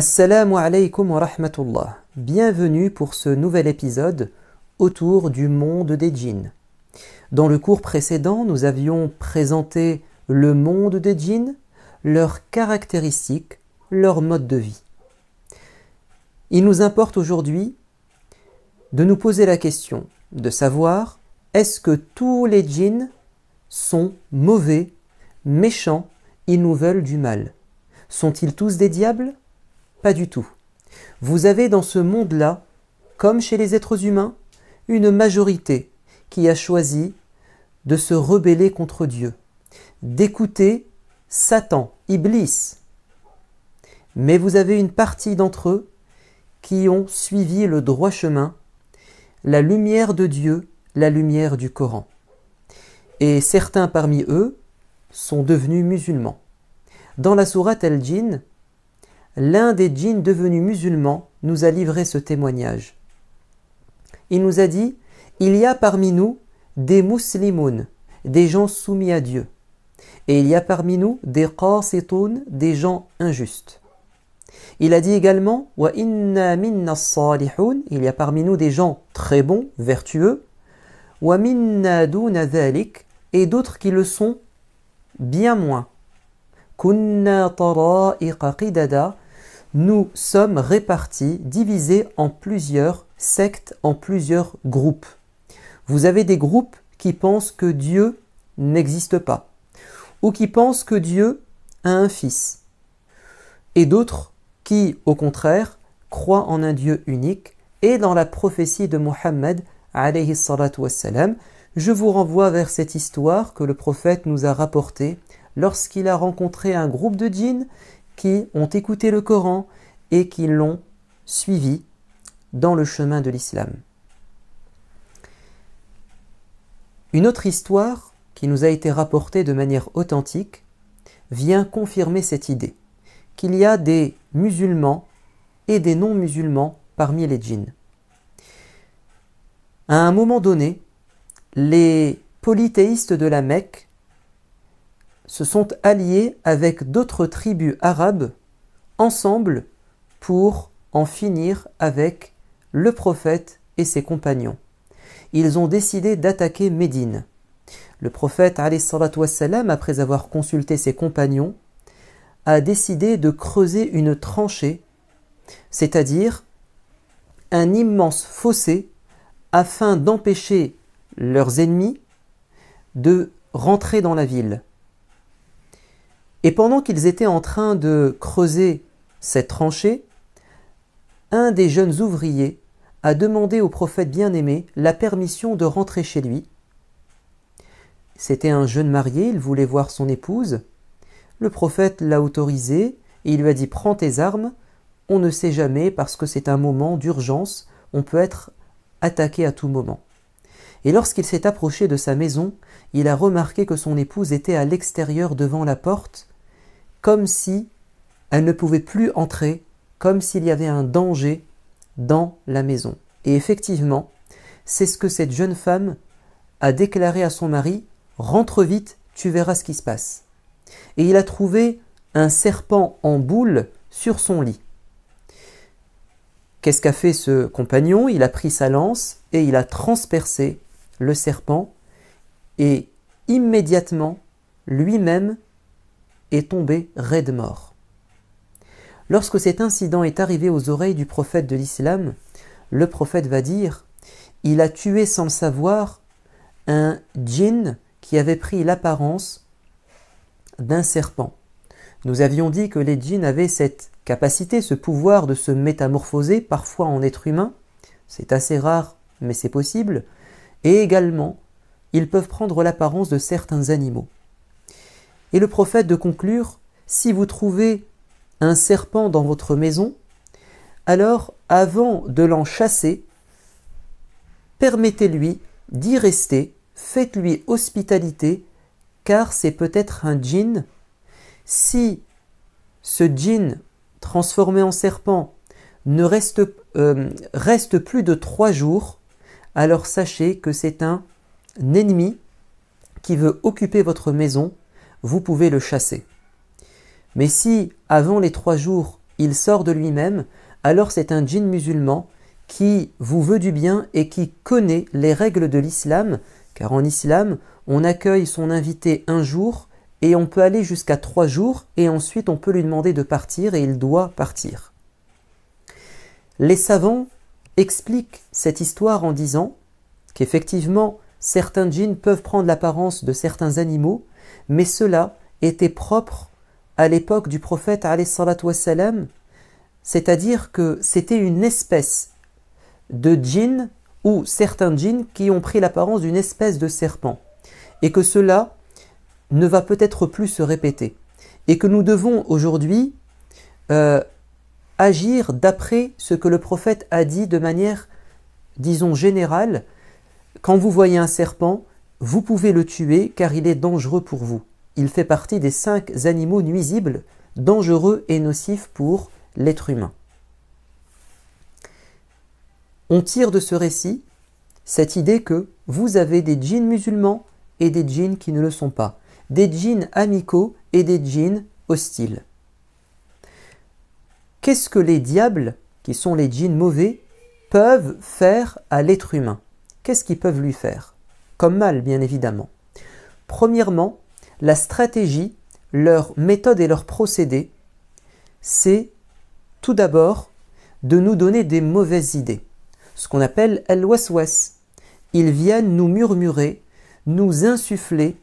Assalamu alaikum wa rahmatullah. Bienvenue pour ce nouvel épisode autour du monde des djinns. Dans le cours précédent, nous avions présenté le monde des djinns, leurs caractéristiques, leur mode de vie. Il nous importe aujourd'hui de nous poser la question de savoir est-ce que tous les djinns sont mauvais, méchants, ils nous veulent du mal Sont-ils tous des diables pas du tout. Vous avez dans ce monde-là, comme chez les êtres humains, une majorité qui a choisi de se rebeller contre Dieu, d'écouter Satan, Iblis. Mais vous avez une partie d'entre eux qui ont suivi le droit chemin, la lumière de Dieu, la lumière du Coran. Et certains parmi eux sont devenus musulmans. Dans la sourate al Jin l'un des djinns devenus musulmans nous a livré ce témoignage. Il nous a dit Il y a parmi nous des muslimoun des gens soumis à Dieu, et il y a parmi nous des qasitoun, des gens injustes. Il a dit également Wa inna il y a parmi nous des gens très bons, vertueux, wa minna et d'autres qui le sont bien moins. Kunna nous sommes répartis, divisés en plusieurs sectes, en plusieurs groupes. Vous avez des groupes qui pensent que Dieu n'existe pas, ou qui pensent que Dieu a un fils, et d'autres qui, au contraire, croient en un Dieu unique, et dans la prophétie de Mohammed, je vous renvoie vers cette histoire que le prophète nous a rapportée lorsqu'il a rencontré un groupe de djinns qui ont écouté le Coran et qui l'ont suivi dans le chemin de l'islam. Une autre histoire qui nous a été rapportée de manière authentique vient confirmer cette idée, qu'il y a des musulmans et des non-musulmans parmi les djinns. À un moment donné, les polythéistes de la Mecque se sont alliés avec d'autres tribus arabes ensemble pour en finir avec le prophète et ses compagnons. Ils ont décidé d'attaquer Médine. Le prophète, wassalam, après avoir consulté ses compagnons, a décidé de creuser une tranchée, c'est-à-dire un immense fossé, afin d'empêcher leurs ennemis de rentrer dans la ville. Et pendant qu'ils étaient en train de creuser cette tranchée, un des jeunes ouvriers a demandé au prophète bien-aimé la permission de rentrer chez lui. C'était un jeune marié, il voulait voir son épouse. Le prophète l'a autorisé et il lui a dit Prends tes armes, on ne sait jamais parce que c'est un moment d'urgence, on peut être attaqué à tout moment. Et lorsqu'il s'est approché de sa maison, il a remarqué que son épouse était à l'extérieur devant la porte, comme si elle ne pouvait plus entrer, comme s'il y avait un danger dans la maison. Et effectivement, c'est ce que cette jeune femme a déclaré à son mari, rentre vite, tu verras ce qui se passe. Et il a trouvé un serpent en boule sur son lit. Qu'est-ce qu'a fait ce compagnon Il a pris sa lance et il a transpercé le serpent et immédiatement, lui-même est tombé raide mort. Lorsque cet incident est arrivé aux oreilles du prophète de l'islam, le prophète va dire Il a tué sans le savoir un djinn qui avait pris l'apparence d'un serpent. Nous avions dit que les djinns avaient cette capacité, ce pouvoir de se métamorphoser, parfois en être humain, c'est assez rare, mais c'est possible, et également, ils peuvent prendre l'apparence de certains animaux et le prophète de conclure Si vous trouvez un serpent dans votre maison, alors avant de l'en chasser, permettez-lui d'y rester, faites-lui hospitalité, car c'est peut-être un djinn. Si ce djinn transformé en serpent ne reste, euh, reste plus de trois jours, alors sachez que c'est un ennemi qui veut occuper votre maison vous pouvez le chasser. Mais si, avant les trois jours, il sort de lui-même, alors c'est un djinn musulman qui vous veut du bien et qui connaît les règles de l'islam, car en islam, on accueille son invité un jour et on peut aller jusqu'à trois jours et ensuite on peut lui demander de partir et il doit partir. Les savants expliquent cette histoire en disant qu'effectivement, certains djinns peuvent prendre l'apparence de certains animaux mais cela était propre à l'époque du prophète wassalam, c'est-à-dire que c'était une espèce de djinn ou certains djinns qui ont pris l'apparence d'une espèce de serpent, et que cela ne va peut-être plus se répéter, et que nous devons aujourd'hui euh, agir d'après ce que le prophète a dit de manière, disons, générale. Quand vous voyez un serpent, vous pouvez le tuer car il est dangereux pour vous. Il fait partie des cinq animaux nuisibles, dangereux et nocifs pour l'être humain. On tire de ce récit cette idée que vous avez des djinns musulmans et des djinns qui ne le sont pas, des djinns amicaux et des djinns hostiles. Qu'est-ce que les diables, qui sont les djinns mauvais, peuvent faire à l'être humain Qu'est-ce qu'ils peuvent lui faire comme mal bien évidemment. Premièrement, la stratégie, leur méthode et leur procédé, c'est tout d'abord de nous donner des mauvaises idées, ce qu'on appelle al-waswas. Ils viennent nous murmurer, nous insuffler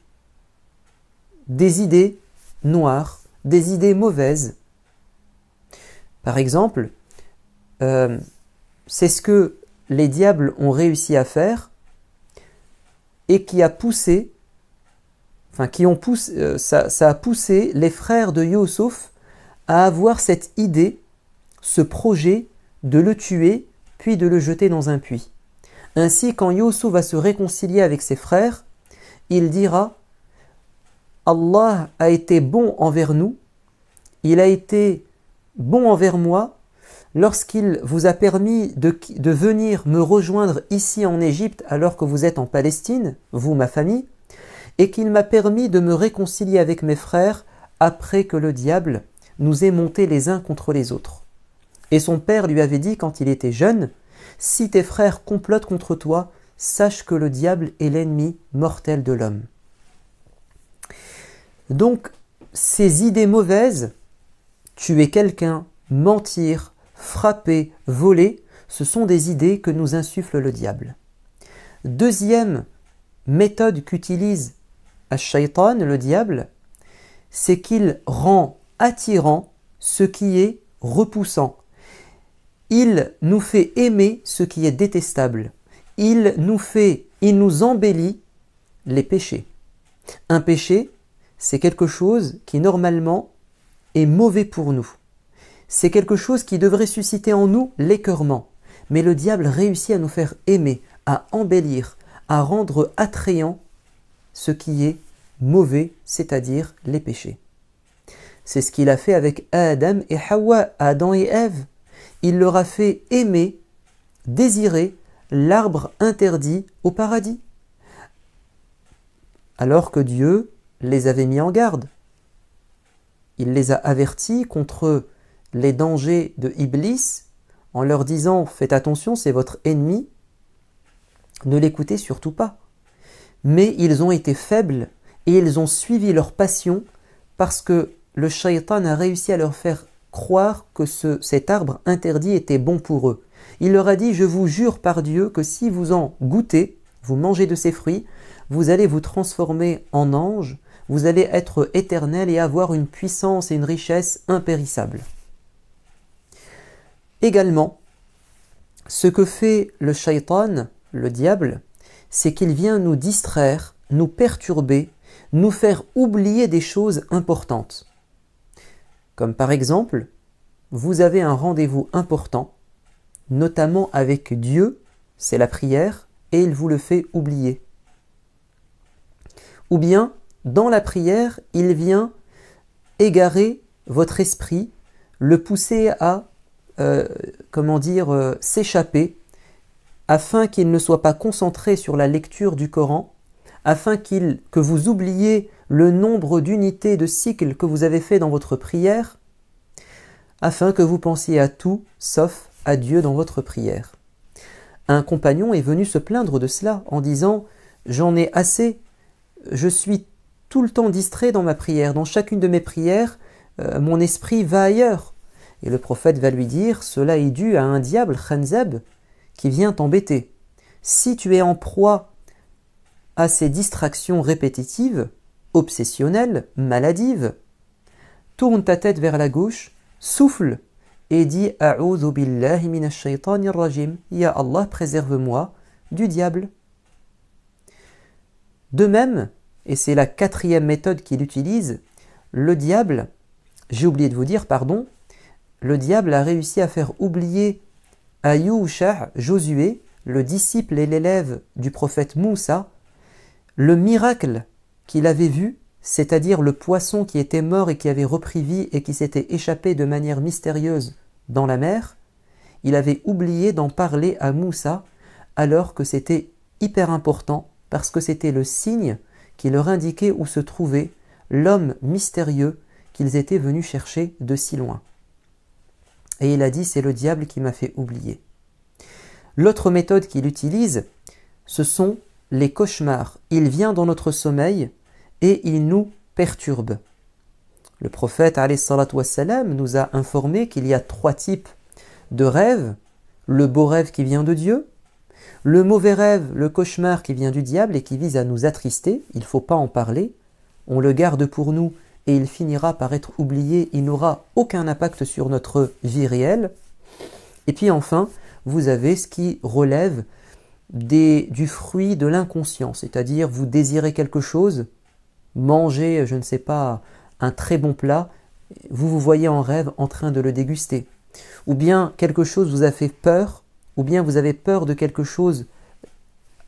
des idées noires, des idées mauvaises. Par exemple, euh, c'est ce que les diables ont réussi à faire et qui a poussé, enfin qui ont poussé, euh, ça, a poussé les frères de Youssef à avoir cette idée, ce projet de le tuer puis de le jeter dans un puits. Ainsi, quand Youssef va se réconcilier avec ses frères, il dira Allah a été bon envers nous, il a été bon envers moi, lorsqu'il vous a permis de, venir me rejoindre ici en Égypte alors que vous êtes en Palestine, vous, ma famille, et qu'il m'a permis de me réconcilier avec mes frères après que le diable nous ait montés les uns contre les autres. Et son père lui avait dit quand il était jeune, Si tes frères complotent contre toi, sache que le diable est l'ennemi mortel de l'homme. Donc, ces idées mauvaises, tuer quelqu'un, mentir, frapper, voler, ce sont des idées que nous insuffle le diable. Deuxième méthode qu'utilise Shaitan, le diable, c'est qu'il rend attirant ce qui est repoussant. Il nous fait aimer ce qui est détestable. Il nous fait, il nous embellit les péchés. Un péché, c'est quelque chose qui normalement est mauvais pour nous c'est quelque chose qui devrait susciter en nous l'écœurement. Mais le diable réussit à nous faire aimer, à embellir, à rendre attrayant ce qui est mauvais, c'est-à-dire les péchés. C'est ce qu'il a fait avec Adam et Hawa, Adam et Ève. Il leur a fait aimer, désirer l'arbre interdit au paradis. Alors que Dieu les avait mis en garde. Il les a avertis contre les dangers de Iblis en leur disant faites attention, c'est votre ennemi, ne l'écoutez surtout pas. Mais ils ont été faibles et ils ont suivi leur passion parce que le shaitan a réussi à leur faire croire que cet arbre interdit était bon pour eux. Il leur a dit, je vous jure par Dieu que si vous en goûtez, vous mangez de ses fruits, vous allez vous transformer en ange, vous allez être éternel et avoir une puissance et une richesse impérissables. Également, ce que fait le shaitan, le diable, c'est qu'il vient nous distraire, nous perturber, nous faire oublier des choses importantes. Comme par exemple, vous avez un rendez-vous important, notamment avec Dieu, c'est la prière, et il vous le fait oublier. Ou bien, dans la prière, il vient égarer votre esprit, le pousser à euh, comment dire, euh, s'échapper, afin qu'il ne soit pas concentré sur la lecture du Coran, afin qu'il, que vous oubliez le nombre d'unités de cycles que vous avez fait dans votre prière, afin que vous pensiez à tout sauf à Dieu dans votre prière. Un compagnon est venu se plaindre de cela en disant J'en ai assez, je suis tout le temps distrait dans ma prière, dans chacune de mes prières, euh, mon esprit va ailleurs. Et le prophète va lui dire Cela est dû à un diable, Khanzab, qui vient t'embêter. Si tu es en proie à ces distractions répétitives, obsessionnelles, maladives, tourne ta tête vers la gauche, souffle et dis A'udhu billahi minash rajim. Ya Allah, préserve-moi du diable. De même, et c'est la quatrième méthode qu'il utilise, le diable, j'ai oublié de vous dire, pardon, le diable a réussi à faire oublier à Yusha Josué, le disciple et l'élève du prophète Moussa, le miracle qu'il avait vu, c'est-à-dire le poisson qui était mort et qui avait repris vie et qui s'était échappé de manière mystérieuse dans la mer, il avait oublié d'en parler à Moussa alors que c'était hyper important parce que c'était le signe qui leur indiquait où se trouvait l'homme mystérieux qu'ils étaient venus chercher de si loin. Et il a dit, c'est le diable qui m'a fait oublier. L'autre méthode qu'il utilise, ce sont les cauchemars. Il vient dans notre sommeil et il nous perturbe. Le prophète wassalam, nous a informé qu'il y a trois types de rêves. Le beau rêve qui vient de Dieu, le mauvais rêve, le cauchemar qui vient du diable et qui vise à nous attrister, il ne faut pas en parler, on le garde pour nous et il finira par être oublié, il n'aura aucun impact sur notre vie réelle. Et puis enfin, vous avez ce qui relève du fruit de l'inconscient, c'est-à-dire vous désirez quelque chose, mangez, je ne sais pas, un très bon plat, vous vous voyez en rêve en train de le déguster. Ou bien quelque chose vous a fait peur, ou bien vous avez peur de quelque chose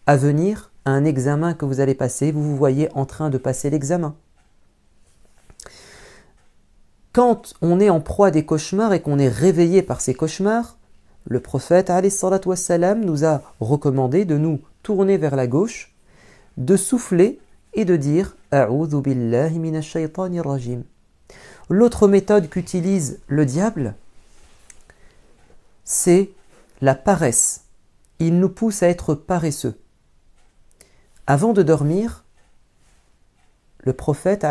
à venir, un examen que vous allez passer, vous vous voyez en train de passer l'examen quand on est en proie des cauchemars et qu'on est réveillé par ces cauchemars, le prophète nous a recommandé de nous tourner vers la gauche, de souffler et de dire rajim. L'autre méthode qu'utilise le diable, c'est la paresse. Il nous pousse à être paresseux. Avant de dormir, le prophète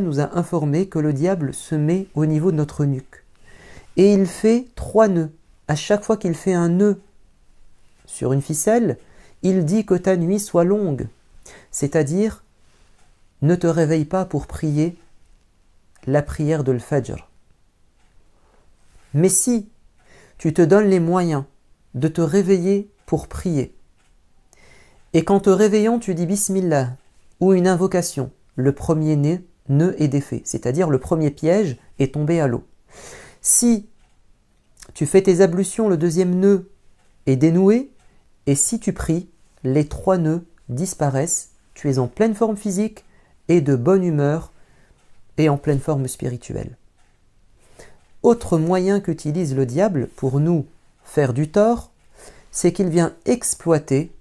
nous a informé que le diable se met au niveau de notre nuque. Et il fait trois nœuds. À chaque fois qu'il fait un nœud sur une ficelle, il dit que ta nuit soit longue. C'est-à-dire, ne te réveille pas pour prier la prière de l'Fajr. Mais si tu te donnes les moyens de te réveiller pour prier, et qu'en te réveillant tu dis Bismillah, ou une invocation, le premier nœud, est défait, c'est-à-dire le premier piège est tombé à l'eau. Si tu fais tes ablutions, le deuxième nœud est dénoué, et si tu pries, les trois nœuds disparaissent, tu es en pleine forme physique et de bonne humeur et en pleine forme spirituelle. Autre moyen qu'utilise le diable pour nous faire du tort, c'est qu'il vient exploiter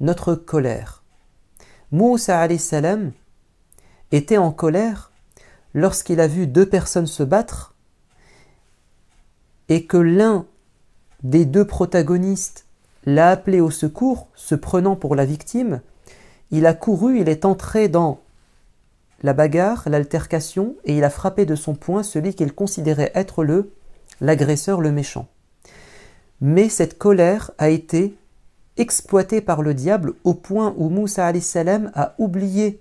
notre colère. Moussa salam était en colère lorsqu'il a vu deux personnes se battre et que l'un des deux protagonistes l'a appelé au secours, se prenant pour la victime. Il a couru, il est entré dans la bagarre, l'altercation, et il a frappé de son poing celui qu'il considérait être le l'agresseur, le méchant. Mais cette colère a été exploité par le diable au point où Moussa a oublié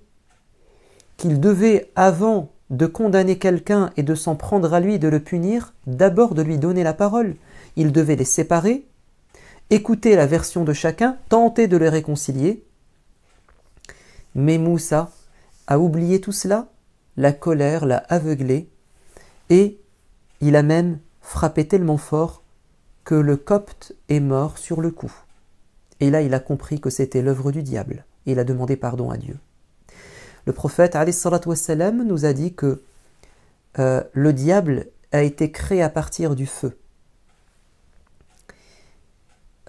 qu'il devait, avant de condamner quelqu'un et de s'en prendre à lui, de le punir, d'abord de lui donner la parole. Il devait les séparer, écouter la version de chacun, tenter de les réconcilier. Mais Moussa a oublié tout cela, la colère l'a aveuglé, et il a même frappé tellement fort que le copte est mort sur le coup. Et là, il a compris que c'était l'œuvre du diable. Et il a demandé pardon à Dieu. Le prophète wassalam, nous a dit que euh, le diable a été créé à partir du feu.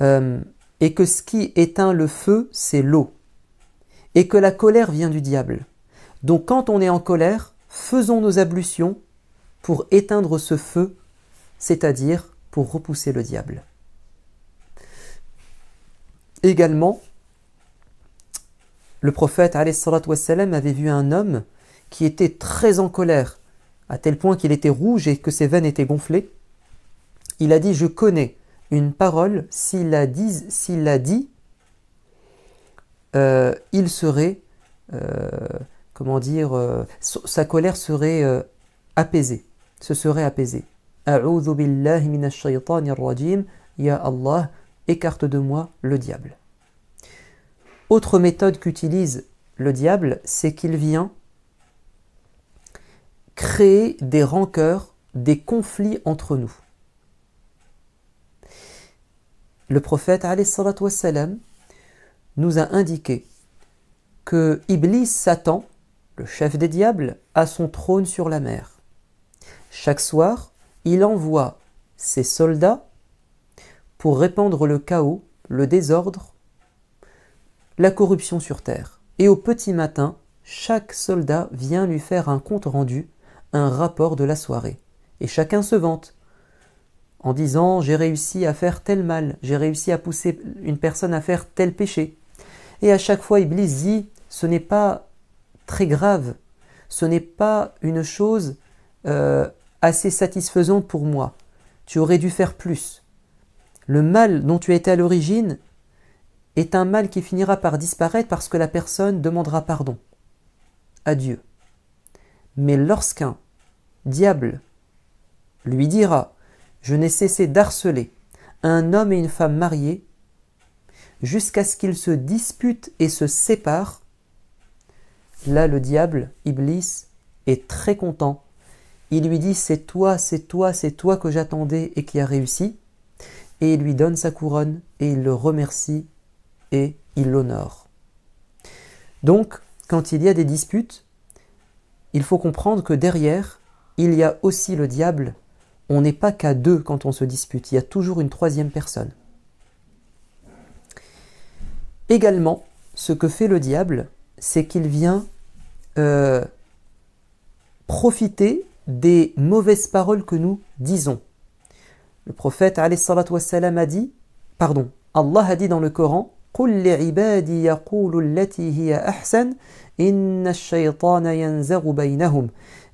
Euh, et que ce qui éteint le feu, c'est l'eau. Et que la colère vient du diable. Donc quand on est en colère, faisons nos ablutions pour éteindre ce feu, c'est-à-dire pour repousser le diable. Également, le prophète wassalam, avait vu un homme qui était très en colère, à tel point qu'il était rouge et que ses veines étaient gonflées. Il a dit Je connais une parole, s'il la dit, s'il la dit euh, il serait, euh, comment dire, euh, sa colère serait apaisée, ce serait apaisée. Ya Allah, écarte de moi le diable. Autre méthode qu'utilise le diable, c'est qu'il vient créer des rancœurs, des conflits entre nous. Le prophète wassalam, nous a indiqué que Iblis, Satan, le chef des diables, a son trône sur la mer. Chaque soir, il envoie ses soldats pour répandre le chaos, le désordre, la corruption sur Terre. Et au petit matin, chaque soldat vient lui faire un compte rendu, un rapport de la soirée. Et chacun se vante en disant j'ai réussi à faire tel mal, j'ai réussi à pousser une personne à faire tel péché. Et à chaque fois, Iblis dit ce n'est pas très grave, ce n'est pas une chose euh, assez satisfaisante pour moi. Tu aurais dû faire plus. Le mal dont tu as été à l'origine est un mal qui finira par disparaître parce que la personne demandera pardon à Dieu. Mais lorsqu'un diable lui dira Je n'ai cessé d'harceler un homme et une femme mariés jusqu'à ce qu'ils se disputent et se séparent, là le diable, Iblis, est très content. Il lui dit C'est toi, c'est toi, c'est toi que j'attendais et qui a réussi et il lui donne sa couronne, et il le remercie, et il l'honore. Donc, quand il y a des disputes, il faut comprendre que derrière, il y a aussi le diable. On n'est pas qu'à deux quand on se dispute, il y a toujours une troisième personne. Également, ce que fait le diable, c'est qu'il vient euh, profiter des mauvaises paroles que nous disons. Le prophète a dit, pardon, Allah a dit dans le Coran,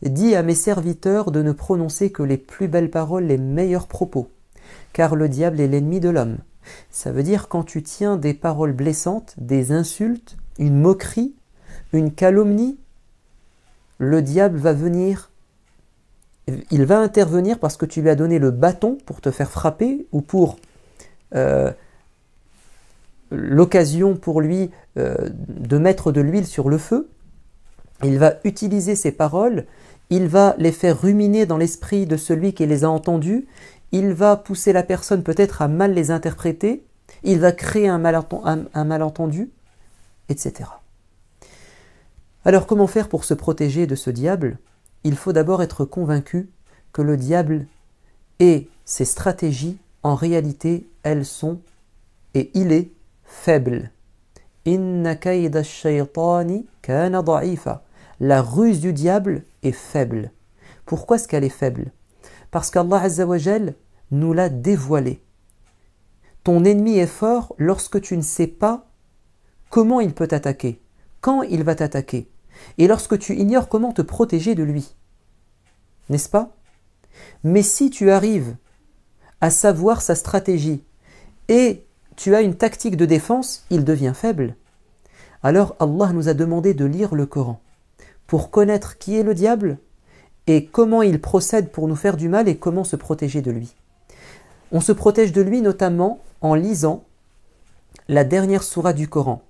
Dis à mes serviteurs de ne prononcer que les plus belles paroles, les meilleurs propos, car le diable est l'ennemi de l'homme. Ça veut dire quand tu tiens des paroles blessantes, des insultes, une moquerie, une calomnie, le diable va venir il va intervenir parce que tu lui as donné le bâton pour te faire frapper ou pour euh, l'occasion pour lui euh, de mettre de l'huile sur le feu. Il va utiliser ses paroles, il va les faire ruminer dans l'esprit de celui qui les a entendues, il va pousser la personne peut-être à mal les interpréter, il va créer un malentendu, etc. Alors comment faire pour se protéger de ce diable il faut d'abord être convaincu que le diable et ses stratégies, en réalité, elles sont et il est faible. La ruse du diable est faible. Pourquoi est-ce qu'elle est faible Parce qu'Allah Azzawajal nous l'a dévoilé. Ton ennemi est fort lorsque tu ne sais pas comment il peut t'attaquer, quand il va t'attaquer et lorsque tu ignores comment te protéger de lui. N'est-ce pas Mais si tu arrives à savoir sa stratégie et tu as une tactique de défense, il devient faible. Alors Allah nous a demandé de lire le Coran pour connaître qui est le diable et comment il procède pour nous faire du mal et comment se protéger de lui. On se protège de lui notamment en lisant la dernière sourate du Coran,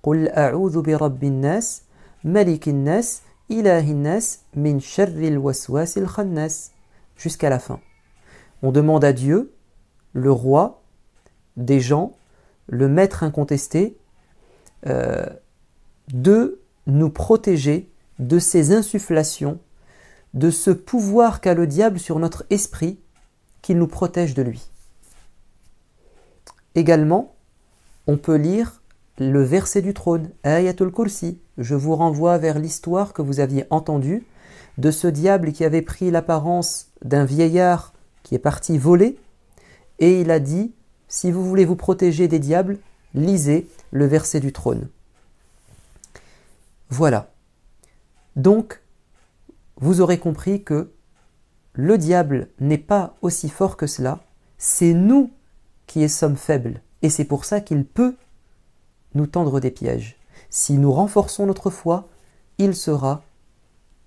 Malikinnes, Ilahinnes, Min Waswasil khannes, jusqu'à la fin. On demande à Dieu, le roi, des gens, le maître incontesté, euh, de nous protéger de ces insufflations, de ce pouvoir qu'a le diable sur notre esprit, qu'il nous protège de lui. Également, on peut lire le verset du trône, Ayatul Kursi. Je vous renvoie vers l'histoire que vous aviez entendue de ce diable qui avait pris l'apparence d'un vieillard qui est parti voler, et il a dit, si vous voulez vous protéger des diables, lisez le verset du trône. Voilà. Donc, vous aurez compris que le diable n'est pas aussi fort que cela, c'est nous qui sommes faibles, et c'est pour ça qu'il peut nous tendre des pièges. Si nous renforçons notre foi, il sera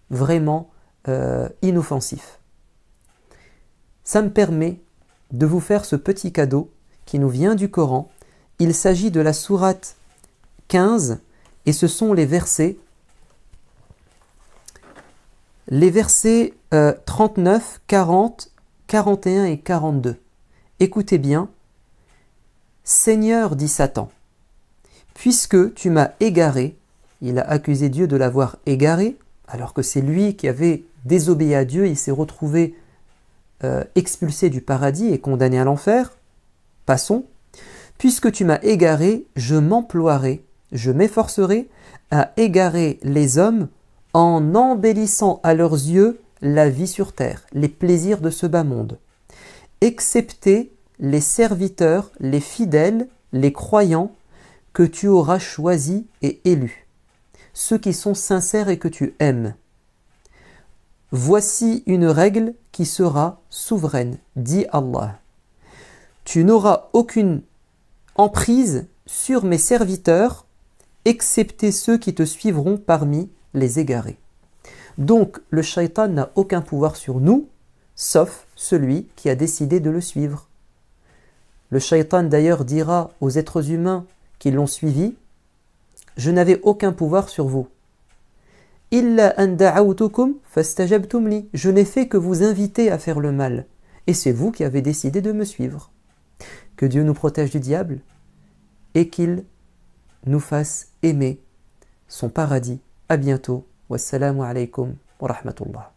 vraiment euh, inoffensif. Ça me permet de vous faire ce petit cadeau qui nous vient du Coran. Il s'agit de la sourate 15 et ce sont les versets les versets 39, 40, 41 et 42. Écoutez bien. Seigneur, dit Satan, puisque tu m'as égaré, il a accusé Dieu de l'avoir égaré, alors que c'est lui qui avait désobéi à Dieu, il s'est retrouvé euh, expulsé du paradis et condamné à l'enfer. Passons. Puisque tu m'as égaré, je m'emploierai, je m'efforcerai à égarer les hommes en embellissant à leurs yeux la vie sur terre, les plaisirs de ce bas monde, excepté les serviteurs, les fidèles, les croyants que tu auras choisi et élu, ceux qui sont sincères et que tu aimes. Voici une règle qui sera souveraine, dit Allah. Tu n'auras aucune emprise sur mes serviteurs, excepté ceux qui te suivront parmi les égarés. Donc le shaitan n'a aucun pouvoir sur nous, sauf celui qui a décidé de le suivre. Le shaitan d'ailleurs dira aux êtres humains qui l'ont suivi, je n'avais aucun pouvoir sur vous. Illa Je n'ai fait que vous inviter à faire le mal, et c'est vous qui avez décidé de me suivre. Que Dieu nous protège du diable et qu'il nous fasse aimer son paradis. À bientôt. Wassalamu alaikum wa